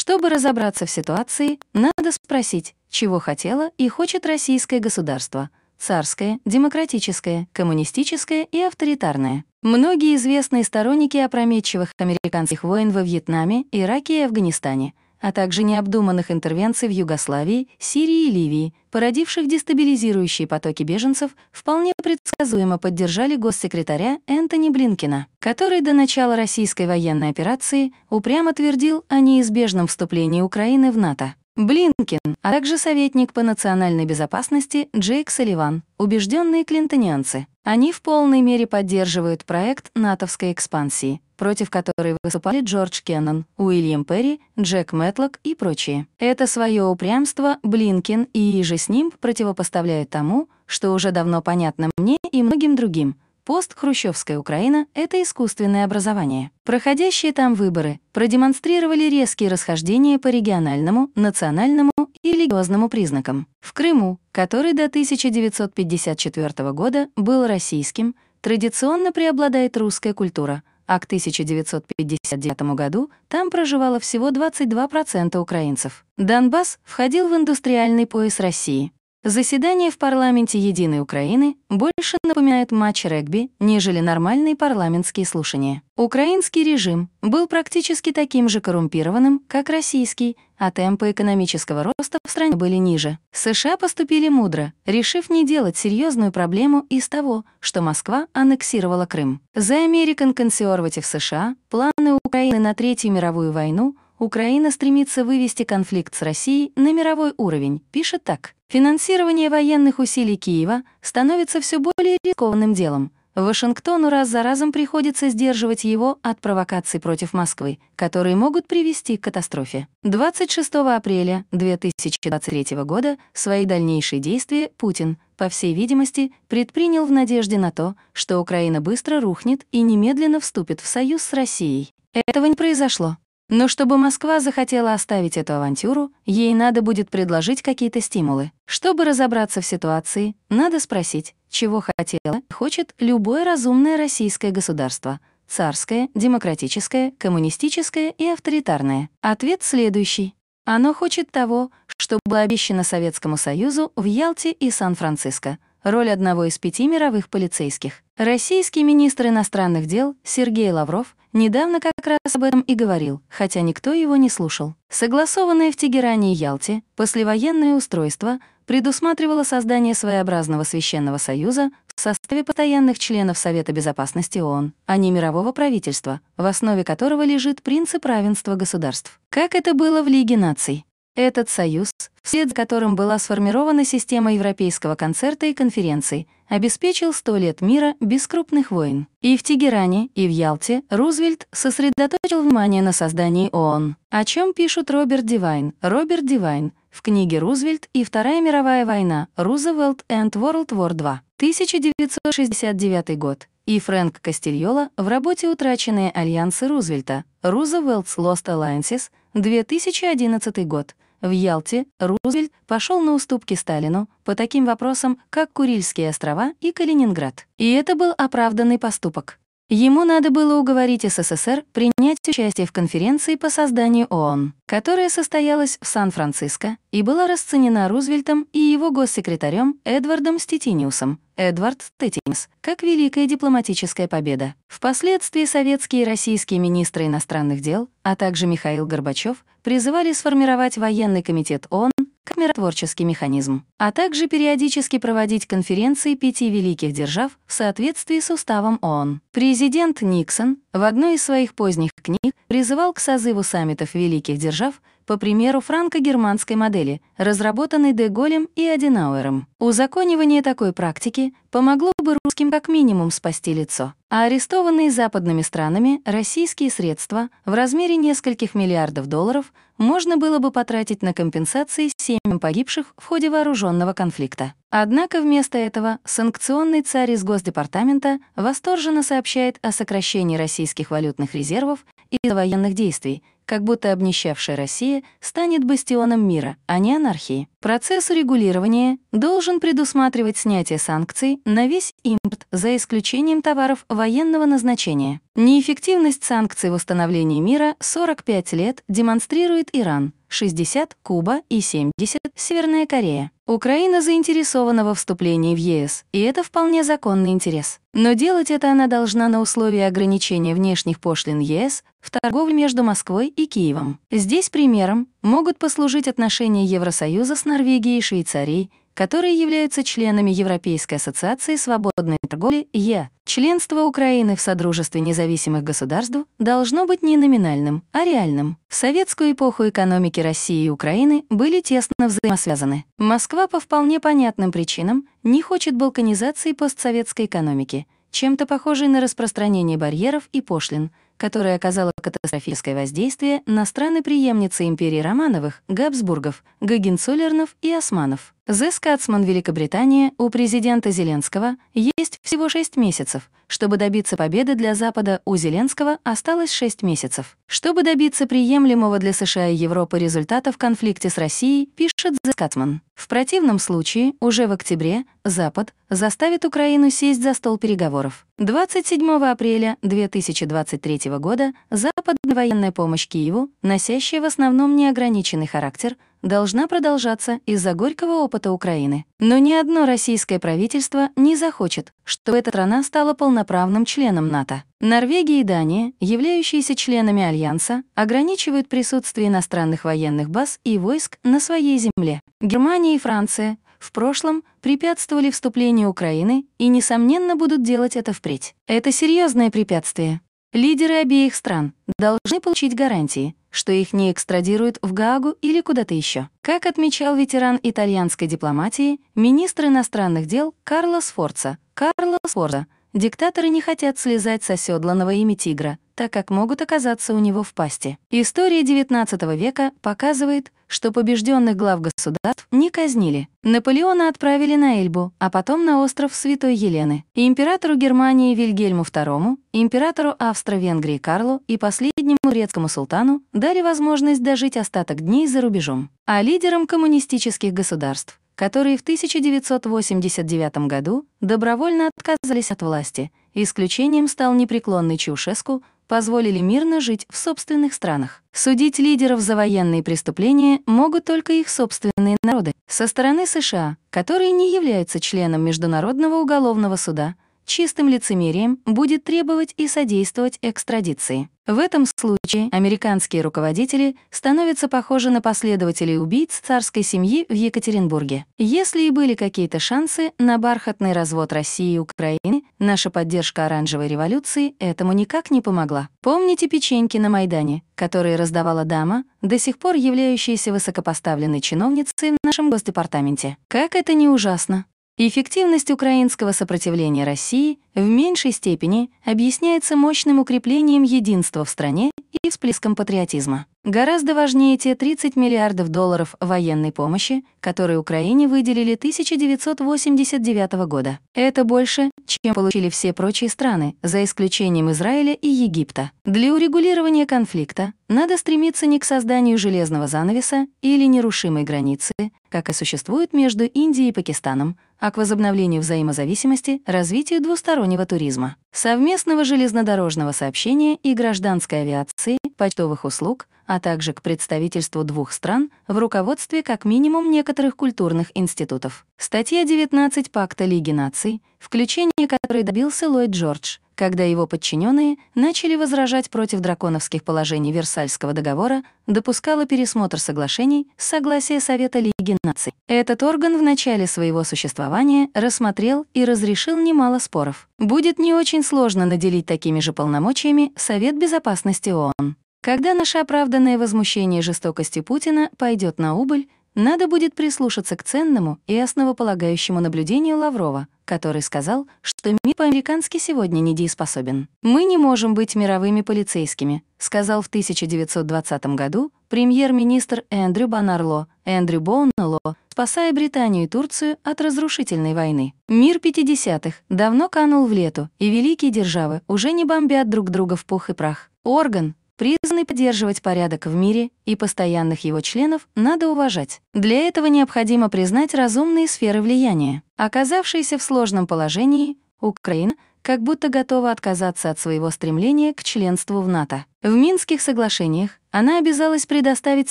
Чтобы разобраться в ситуации, надо спросить, чего хотело и хочет российское государство — царское, демократическое, коммунистическое и авторитарное. Многие известные сторонники опрометчивых американских войн во Вьетнаме, Ираке и Афганистане — а также необдуманных интервенций в Югославии, Сирии и Ливии, породивших дестабилизирующие потоки беженцев, вполне предсказуемо поддержали госсекретаря Энтони Блинкина, который до начала российской военной операции упрямо твердил о неизбежном вступлении Украины в НАТО. Блинкин, а также советник по национальной безопасности Джейк Салливан, убежденные клинтонианцы. Они в полной мере поддерживают проект натовской экспансии, против которой выступали Джордж Кеннон, Уильям Перри, Джек Мэтлок и прочие. Это свое упрямство Блинкин и же с ним противопоставляют тому, что уже давно понятно мне и многим другим — Постхрущевская Украина — это искусственное образование. Проходящие там выборы продемонстрировали резкие расхождения по региональному, национальному и религиозному признакам. В Крыму, который до 1954 года был российским, традиционно преобладает русская культура, а к 1959 году там проживало всего 22% украинцев. Донбасс входил в индустриальный пояс России, Заседания в парламенте «Единой Украины» больше напоминают матч регби, нежели нормальные парламентские слушания. Украинский режим был практически таким же коррумпированным, как российский, а темпы экономического роста в стране были ниже. США поступили мудро, решив не делать серьезную проблему из того, что Москва аннексировала Крым. За American Conservative США планы Украины на Третью мировую войну – Украина стремится вывести конфликт с Россией на мировой уровень, пишет так. Финансирование военных усилий Киева становится все более рискованным делом. Вашингтону раз за разом приходится сдерживать его от провокаций против Москвы, которые могут привести к катастрофе. 26 апреля 2023 года свои дальнейшие действия Путин, по всей видимости, предпринял в надежде на то, что Украина быстро рухнет и немедленно вступит в союз с Россией. Этого не произошло. Но чтобы Москва захотела оставить эту авантюру, ей надо будет предложить какие-то стимулы. Чтобы разобраться в ситуации, надо спросить, чего хотела, хочет любое разумное российское государство — царское, демократическое, коммунистическое и авторитарное. Ответ следующий. Оно хочет того, чтобы обещано Советскому Союзу в Ялте и Сан-Франциско — роль одного из пяти мировых полицейских. Российский министр иностранных дел Сергей Лавров недавно как раз об этом и говорил, хотя никто его не слушал. Согласованное в Тегеране и Ялте послевоенное устройство предусматривало создание своеобразного священного союза в составе постоянных членов Совета Безопасности ООН, а не мирового правительства, в основе которого лежит принцип равенства государств. Как это было в Лиге наций? Этот союз, вслед за которым была сформирована система европейского концерта и конференций, обеспечил сто лет мира без крупных войн. И в Тегеране, и в Ялте Рузвельт сосредоточил внимание на создании ООН, о чем пишут Роберт Дивайн, Роберт Дивайн, в книге «Рузвельт и Вторая мировая война. Рузвельт and World War II. 1969 год» и Фрэнк Кастильола в работе «Утраченные альянсы Рузвельта. Рузвельт's Lost Alliances. 2011 год» В Ялте Рузвельт пошел на уступки Сталину по таким вопросам, как Курильские острова и Калининград. И это был оправданный поступок. Ему надо было уговорить СССР принять участие в конференции по созданию ООН, которая состоялась в Сан-Франциско и была расценена Рузвельтом и его госсекретарем Эдвардом Стетиниусом, Эдвард Стетиниус, как великая дипломатическая победа. Впоследствии советские и российские министры иностранных дел, а также Михаил Горбачев призывали сформировать военный комитет ООН как миротворческий механизм, а также периодически проводить конференции пяти великих держав в соответствии с уставом ООН. Президент Никсон в одной из своих поздних книг призывал к созыву саммитов великих держав по примеру франко-германской модели, разработанной Деголем и Аденауэром. Узаконивание такой практики помогло бы русским как минимум спасти лицо, а арестованные западными странами российские средства в размере нескольких миллиардов долларов можно было бы потратить на компенсации семьям погибших в ходе вооруженного конфликта. Однако вместо этого санкционный царь из Госдепартамента восторженно сообщает о сокращении российских валютных резервов из-за военных действий, как будто обнищавшая Россия станет бастионом мира, а не анархии. Процесс урегулирования должен предусматривать снятие санкций на весь импорт за исключением товаров военного назначения. Неэффективность санкций в установлении мира 45 лет демонстрирует Иран, 60 — Куба и 70 — Северная Корея. Украина заинтересована во вступлении в ЕС, и это вполне законный интерес. Но делать это она должна на условии ограничения внешних пошлин ЕС в торговле между Москвой и Киевом. Здесь примером могут послужить отношения Евросоюза с Норвегией и Швейцарией, которые являются членами Европейской ассоциации свободной торговли ЕА. Членство Украины в Содружестве независимых государств должно быть не номинальным, а реальным. В советскую эпоху экономики России и Украины были тесно взаимосвязаны. Москва по вполне понятным причинам не хочет балканизации постсоветской экономики, чем-то похожей на распространение барьеров и пошлин — которая оказало катастрофическое воздействие на страны-приемницы империи Романовых, Габсбургов, Гагенцоллернов и Османов. The Scotsman Великобритания у президента Зеленского есть всего 6 месяцев. Чтобы добиться победы для Запада, у Зеленского осталось 6 месяцев. Чтобы добиться приемлемого для США и Европы результата в конфликте с Россией, пишет The Scotsman. В противном случае уже в октябре Запад заставит Украину сесть за стол переговоров. 27 апреля 2023 1943 года западная военная помощь Киеву, носящая в основном неограниченный характер, должна продолжаться из-за горького опыта Украины. Но ни одно российское правительство не захочет, чтобы эта страна стала полноправным членом НАТО. Норвегия и Дания, являющиеся членами Альянса, ограничивают присутствие иностранных военных баз и войск на своей земле. Германия и Франция в прошлом препятствовали вступлению Украины и, несомненно, будут делать это впредь. Это серьезное препятствие, Лидеры обеих стран должны получить гарантии, что их не экстрадируют в Гаагу или куда-то еще. Как отмечал ветеран итальянской дипломатии, министр иностранных дел Карлос Форца, Карлос Форца, диктаторы не хотят слезать с оседланного ими тигра, так как могут оказаться у него в пасти. История XIX века показывает, что побежденных глав государств не казнили. Наполеона отправили на Эльбу, а потом на остров Святой Елены. Императору Германии Вильгельму II, императору Австро-Венгрии Карлу и последнему турецкому султану дали возможность дожить остаток дней за рубежом. А лидерам коммунистических государств, которые в 1989 году добровольно отказались от власти, исключением стал непреклонный Чаушеску, позволили мирно жить в собственных странах. Судить лидеров за военные преступления могут только их собственные народы. Со стороны США, которые не являются членом Международного уголовного суда, чистым лицемерием будет требовать и содействовать экстрадиции. В этом случае американские руководители становятся похожи на последователей убийц царской семьи в Екатеринбурге. Если и были какие-то шансы на бархатный развод России и Украины, наша поддержка оранжевой революции этому никак не помогла. Помните печеньки на Майдане, которые раздавала дама, до сих пор являющаяся высокопоставленной чиновницей в нашем госдепартаменте? Как это не ужасно! Эффективность украинского сопротивления России в меньшей степени объясняется мощным укреплением единства в стране и всплеском патриотизма. Гораздо важнее те 30 миллиардов долларов военной помощи, которые Украине выделили 1989 года. Это больше, чем получили все прочие страны, за исключением Израиля и Египта. Для урегулирования конфликта надо стремиться не к созданию железного занавеса или нерушимой границы, как и существует между Индией и Пакистаном, а к возобновлению взаимозависимости, развитию двустороннего туризма, совместного железнодорожного сообщения и гражданской авиации, почтовых услуг — а также к представительству двух стран в руководстве как минимум некоторых культурных институтов. Статья 19 Пакта Лиги наций, включение которой добился Ллойд Джордж, когда его подчиненные начали возражать против драконовских положений Версальского договора, допускала пересмотр соглашений с согласия Совета Лиги наций. Этот орган в начале своего существования рассмотрел и разрешил немало споров. Будет не очень сложно наделить такими же полномочиями Совет Безопасности ООН. Когда наше оправданное возмущение жестокости Путина пойдет на убыль, надо будет прислушаться к ценному и основополагающему наблюдению Лаврова, который сказал, что мир по-американски сегодня недееспособен. «Мы не можем быть мировыми полицейскими», сказал в 1920 году премьер-министр Эндрю Бонарло, Эндрю Боунелло, спасая Британию и Турцию от разрушительной войны. Мир 50-х давно канул в лету, и великие державы уже не бомбят друг друга в пух и прах. Орган, Признанный поддерживать порядок в мире, и постоянных его членов надо уважать. Для этого необходимо признать разумные сферы влияния. Оказавшиеся в сложном положении, Украина как будто готова отказаться от своего стремления к членству в НАТО. В Минских соглашениях она обязалась предоставить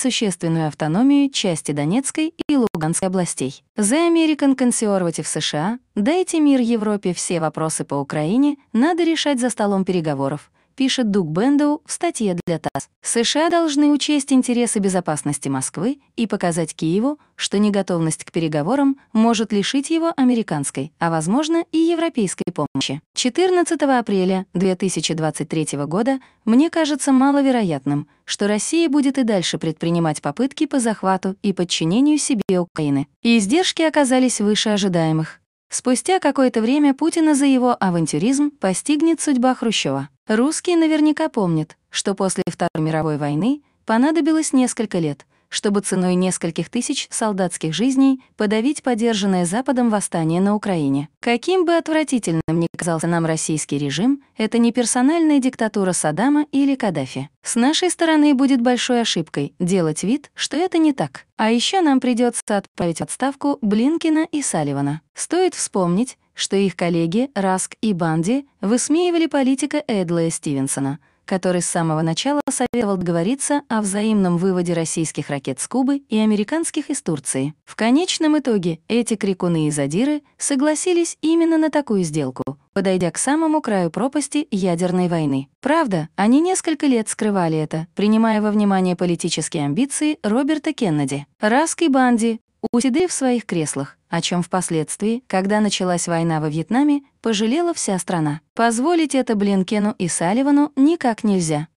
существенную автономию части Донецкой и Луганской областей. The American Conservative США «Дайте мир Европе все вопросы по Украине» надо решать за столом переговоров — пишет Дуг Бендоу в статье для ТАСС. США должны учесть интересы безопасности Москвы и показать Киеву, что неготовность к переговорам может лишить его американской, а возможно и европейской помощи. 14 апреля 2023 года мне кажется маловероятным, что Россия будет и дальше предпринимать попытки по захвату и подчинению себе Украины. И издержки оказались выше ожидаемых. Спустя какое-то время Путина за его авантюризм постигнет судьба Хрущева. Русские наверняка помнят, что после Второй мировой войны понадобилось несколько лет, чтобы ценой нескольких тысяч солдатских жизней подавить поддержанное Западом восстание на Украине. Каким бы отвратительным ни казался нам российский режим, это не персональная диктатура Саддама или Каддафи. С нашей стороны будет большой ошибкой делать вид, что это не так. А еще нам придется отправить отставку Блинкина и Салливана. Стоит вспомнить, что их коллеги Раск и Банди высмеивали политика Эдлая Стивенсона — который с самого начала советовал договориться о взаимном выводе российских ракет с Кубы и американских из Турции. В конечном итоге эти крикуны и задиры согласились именно на такую сделку, подойдя к самому краю пропасти ядерной войны. Правда, они несколько лет скрывали это, принимая во внимание политические амбиции Роберта Кеннеди. Раск и Банди Уседы в своих креслах, о чем впоследствии, когда началась война во Вьетнаме, пожалела вся страна. Позволить это Блинкену и Салливану никак нельзя.